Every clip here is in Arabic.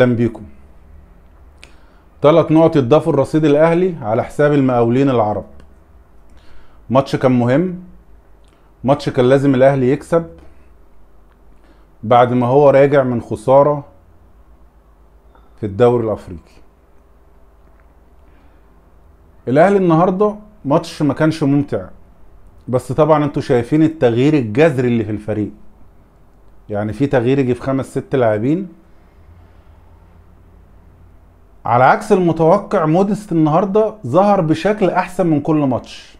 اهلا بيكم ثلاث نقط اتضافوا الرصيد الاهلي على حساب المقاولين العرب ماتش كان مهم ماتش كان لازم الاهلي يكسب بعد ما هو راجع من خساره في الدوري الافريقي الاهلي النهارده ماتش ما كانش ممتع بس طبعا انتوا شايفين التغيير الجذري اللي في الفريق يعني في تغيير يجي في خمس ست لاعبين على عكس المتوقع مودست النهارده ظهر بشكل احسن من كل ماتش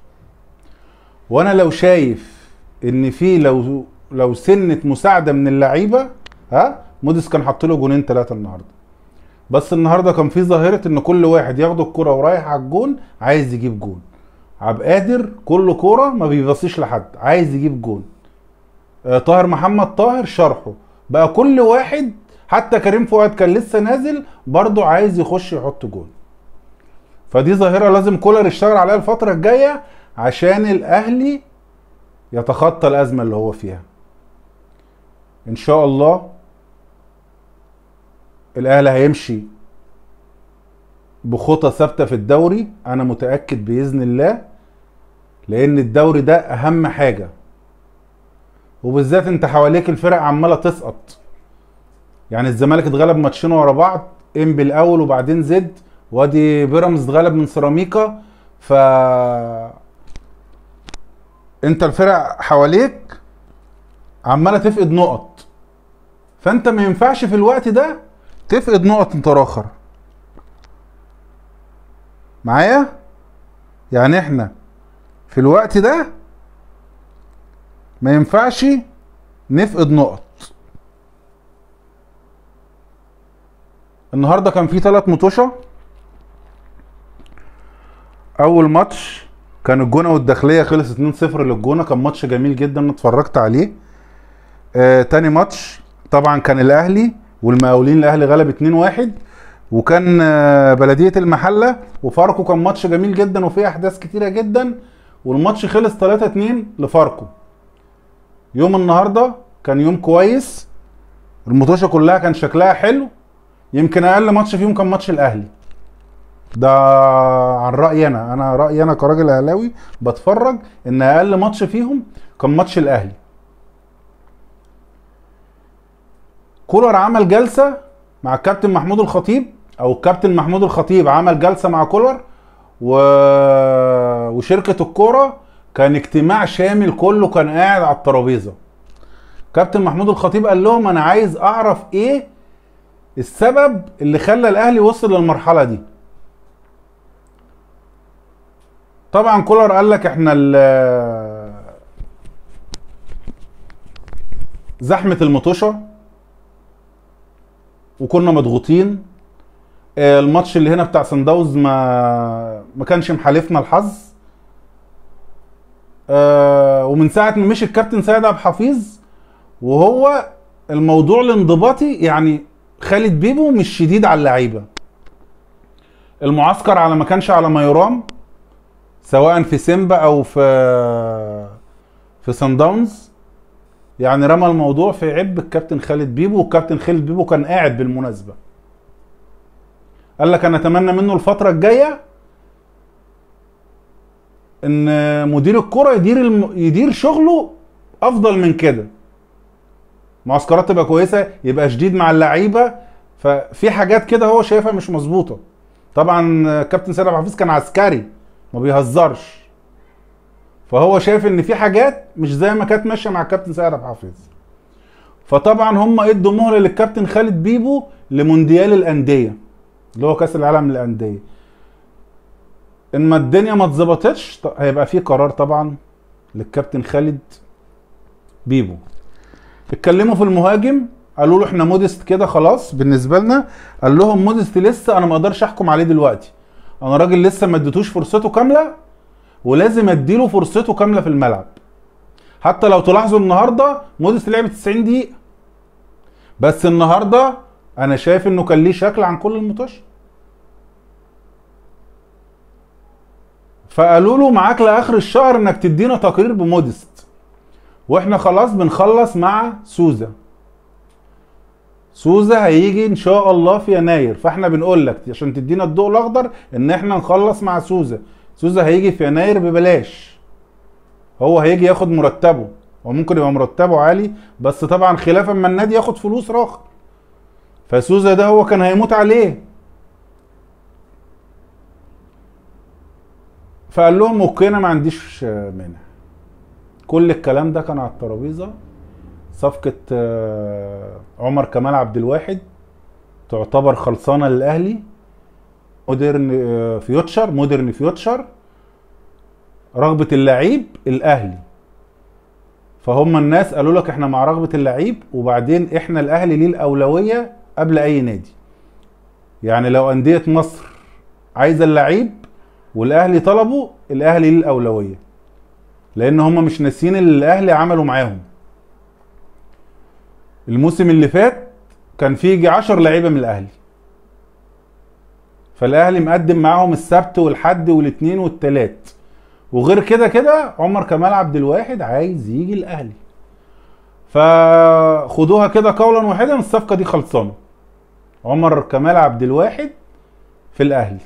وانا لو شايف ان في لو لو سنه مساعده من اللعيبه ها موديس كان حاط له جونين ثلاثه النهارده بس النهارده كان في ظاهره ان كل واحد ياخد الكره ورايح على الجون عايز يجيب جون عبد قادر كل كوره ما بيبصيش لحد عايز يجيب جون آه، طاهر محمد طاهر شرحه بقى كل واحد حتى كريم فؤاد كان لسه نازل برضه عايز يخش يحط جون فدي ظاهره لازم كولر يشتغل عليها الفتره الجايه عشان الاهلي يتخطى الازمه اللي هو فيها ان شاء الله الاهلي هيمشي بخطى ثابته في الدوري انا متاكد باذن الله لان الدوري ده اهم حاجه وبالذات انت حواليك الفرق عماله تسقط يعني الزمالك اتغلب ماتشين ورا بعض ام بالاول وبعدين زد وادي بيراميدز اتغلب من سيراميكا ف انت الفرق حواليك عماله تفقد نقط فانت ما ينفعش في الوقت ده تفقد نقط انت راخر معايا يعني احنا في الوقت ده ما ينفعش نفقد نقط النهارده كان في ثلاث مطوشه اول ماتش كان الجونه والداخليه خلص 2-0 للجونه كان ماتش جميل جدا اتفرجت عليه آه تاني ماتش طبعا كان الاهلي والمقاولين الاهلي غلب 2-1 وكان آه بلديه المحله وفاركو كان ماتش جميل جدا وفيه احداث كتيره جدا والماتش خلص 3-2 لفاركو يوم النهارده كان يوم كويس المطوشه كلها كان شكلها حلو يمكن اقل ماتش فيهم كان ماتش الاهلي ده عن رايي انا انا رايي انا كراجل اهلاوي بتفرج ان اقل ماتش فيهم كان ماتش الاهلي كولر عمل جلسه مع الكابتن محمود الخطيب او الكابتن محمود الخطيب عمل جلسه مع كولر و... وشركه الكوره كان اجتماع شامل كله كان قاعد على الترابيزه كابتن محمود الخطيب قال لهم انا عايز اعرف ايه السبب اللي خلى الاهلي وصل للمرحله دي طبعا كولر قال لك احنا زحمه المطوشه وكنا مضغوطين الماتش اللي هنا بتاع سان داونز ما ما كانش محالفنا الحظ آه، ومن ساعه ما مشي الكابتن سيد عبد الحفيظ وهو الموضوع الانضباطي يعني خالد بيبو مش شديد على اللعيبه المعسكر على ما كانش على ما يرام سواء في سيمبا او في في سان داونز يعني رمى الموضوع في عب الكابتن خالد بيبو والكابتن خالد بيبو كان قاعد بالمناسبه قال لك انا اتمنى منه الفتره الجايه ان مدير الكره يدير الم... يدير شغله افضل من كده معسكرات تبقى كويسه يبقى شديد مع اللعيبه ففي حاجات كده هو شايفها مش مظبوطه طبعا كابتن سيد عبد الحفيظ كان عسكري ما بيهزرش فهو شايف ان في حاجات مش زي ما كانت ماشيه مع الكابتن سيد عبد الحفيظ فطبعا هم ادوا مهله للكابتن خالد بيبو لمونديال الانديه اللي هو كاس العالم للانديه اما الدنيا ما اتظبطتش هيبقى في قرار طبعا للكابتن خالد بيبو اتكلموا في المهاجم قالوا له احنا موديست كده خلاص بالنسبه لنا قال لهم موديست لسه انا ما اقدرش احكم عليه دلوقتي انا راجل لسه ما اديتوش فرصته كامله ولازم اديله فرصته كامله في الملعب حتى لو تلاحظوا النهارده موديست لعب 90 دقيقه بس النهارده انا شايف انه كان ليه شكل عن كل المطاش فقالوا له معاك لاخر الشهر انك تدينا تقرير بموديست واحنا خلاص بنخلص مع سوزا سوزا هيجي ان شاء الله في يناير فاحنا بنقول لك عشان تدينا الضوء الاخضر ان احنا نخلص مع سوزا سوزا هيجي في يناير ببلاش هو هيجي ياخد مرتبه وممكن يبقى مرتبه عالي بس طبعا خلافا ما النادي ياخد فلوس راخ فسوزا ده هو كان هيموت عليه فقال لهم اوكي انا ما عنديش مانع كل الكلام ده كان على الترابيزه صفقه آه، عمر كمال عبد الواحد تعتبر خلصانه للاهلي مودرن آه، فيوتشر مودرن فيوتشر رغبه اللعيب الاهلي فهم الناس قالوا لك احنا مع رغبه اللعيب وبعدين احنا الاهلي ليه الاولويه قبل اي نادي يعني لو انديه مصر عايزه اللعيب والاهلي طلبه الاهلي ليه الاولويه لان هم مش ناسيين اللي الاهلي عملوا معاهم الموسم اللي فات كان فيه يجي 10 لعيبه من الاهلي فالاهلي مقدم معاهم السبت والحد والاثنين والتلات وغير كده كده عمر كمال عبد الواحد عايز يجي الاهلي فخدوها كده قولا واحدا الصفقه دي خلصانه عمر كمال عبد الواحد في الاهلي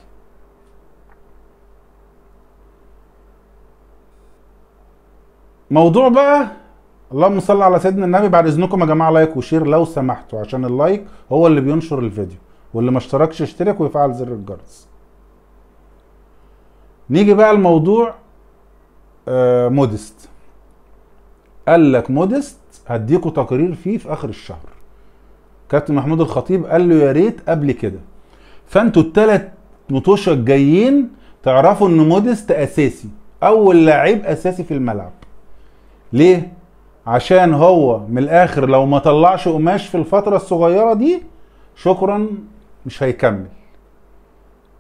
موضوع بقى اللهم صل على سيدنا النبي بعد اذنكم يا جماعه لايك وشير لو سمحتوا عشان اللايك هو اللي بينشر الفيديو واللي ما اشتركش اشترك ويفعل زر الجرس نيجي بقى الموضوع آه مودست قال لك مودست هديكوا تقرير فيه في اخر الشهر كابتن محمود الخطيب قال له يا ريت قبل كده فانتوا التلات نطوشه الجايين تعرفوا ان مودست اساسي اول لعيب اساسي في الملعب ليه عشان هو من الاخر لو ما طلعش قماش في الفتره الصغيره دي شكرا مش هيكمل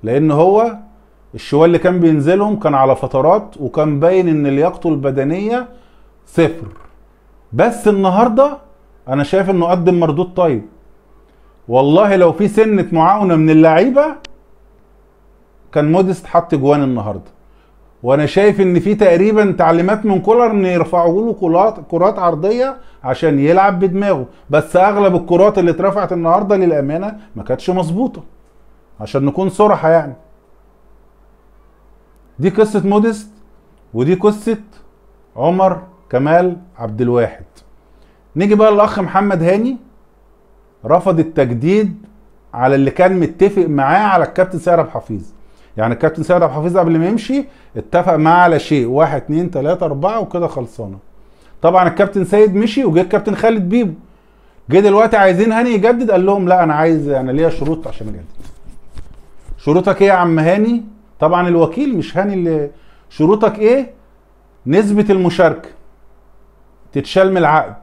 لان هو الشوال اللي كان بينزلهم كان على فترات وكان باين ان لياقته البدنيه صفر بس النهارده انا شايف انه قدم مردود طيب والله لو في سنه معاونه من اللعيبه كان موديست حط جوان النهارده وانا شايف ان في تقريبا تعليمات من كولر ان يرفعوا له كرات عرضيه عشان يلعب بدماغه بس اغلب الكرات اللي اترفعت النهارده للامانه ما كانتش مظبوطه عشان نكون صراحه يعني دي قصه موديست ودي قصه عمر كمال عبد الواحد نيجي بقى للاخ محمد هاني رفض التجديد على اللي كان متفق معاه على الكابتن سعر حفيظ يعني الكابتن سيد عبد الحفيظ قبل ما يمشي اتفق معاه على شيء واحد اثنين ثلاثة اربعه وكده خلصانه طبعا الكابتن سيد مشي وجه الكابتن خالد بيبو جه دلوقتي عايزين هاني يجدد قال لهم لا انا عايز انا ليا شروط عشان اجدد شروطك ايه يا عم هاني طبعا الوكيل مش هاني اللي شروطك ايه نسبه المشاركه تتشال من العقد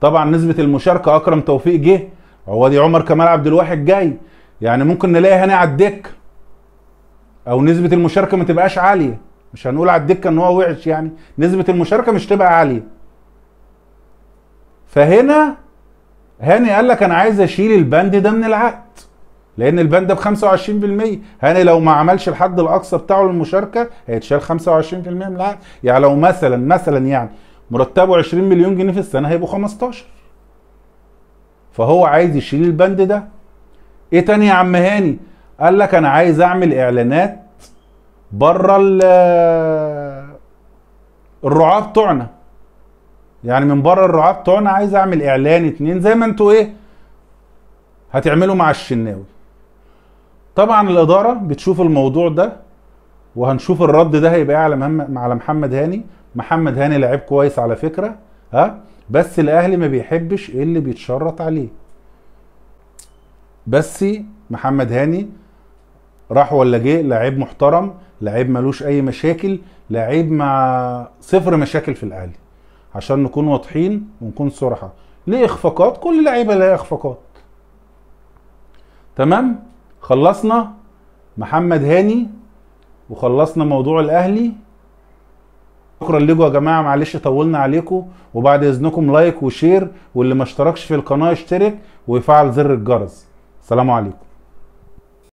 طبعا نسبه المشاركه اكرم توفيق جه عوادي عمر كمال عبد الواحد جاي يعني ممكن نلاقي هاني على الدكه او نسبه المشاركه ما تبقاش عاليه مش هنقول على الدكه ان هو وحش يعني نسبه المشاركه مش تبقى عاليه فهنا هاني قال لك انا عايز اشيل البند ده من العقد لان البند ده ب 25% هاني لو ما عملش الحد الاقصى بتاعه للمشاركه هيتشال 25% من العقد يعني لو مثلا مثلا يعني مرتبه 20 مليون جنيه في السنه هيبقوا 15 فهو عايز يشيل البند ده ايه تاني يا عم هاني قال لك انا عايز اعمل اعلانات بره الرعاه بتوعنا يعني من بره الرعاه بتوعنا عايز اعمل اعلان اتنين زي ما انتوا ايه هتعملوا مع الشناوي طبعا الاداره بتشوف الموضوع ده وهنشوف الرد ده هيبقى ايه على على محمد هاني محمد هاني لعيب كويس على فكره ها بس الاهلي ما بيحبش اللي بيتشرط عليه بس محمد هاني راح ولا جه لعيب محترم لعيب ملوش اي مشاكل لعيب مع صفر مشاكل في الاهلي عشان نكون واضحين ونكون صراحه ليه اخفاقات كل لعيبه لها اخفاقات تمام خلصنا محمد هاني وخلصنا موضوع الاهلي شكرا لكم يا جماعه معلش طولنا عليكم وبعد اذنكم لايك وشير واللي ما اشتركش في القناه يشترك ويفعل زر الجرس سلام عليكم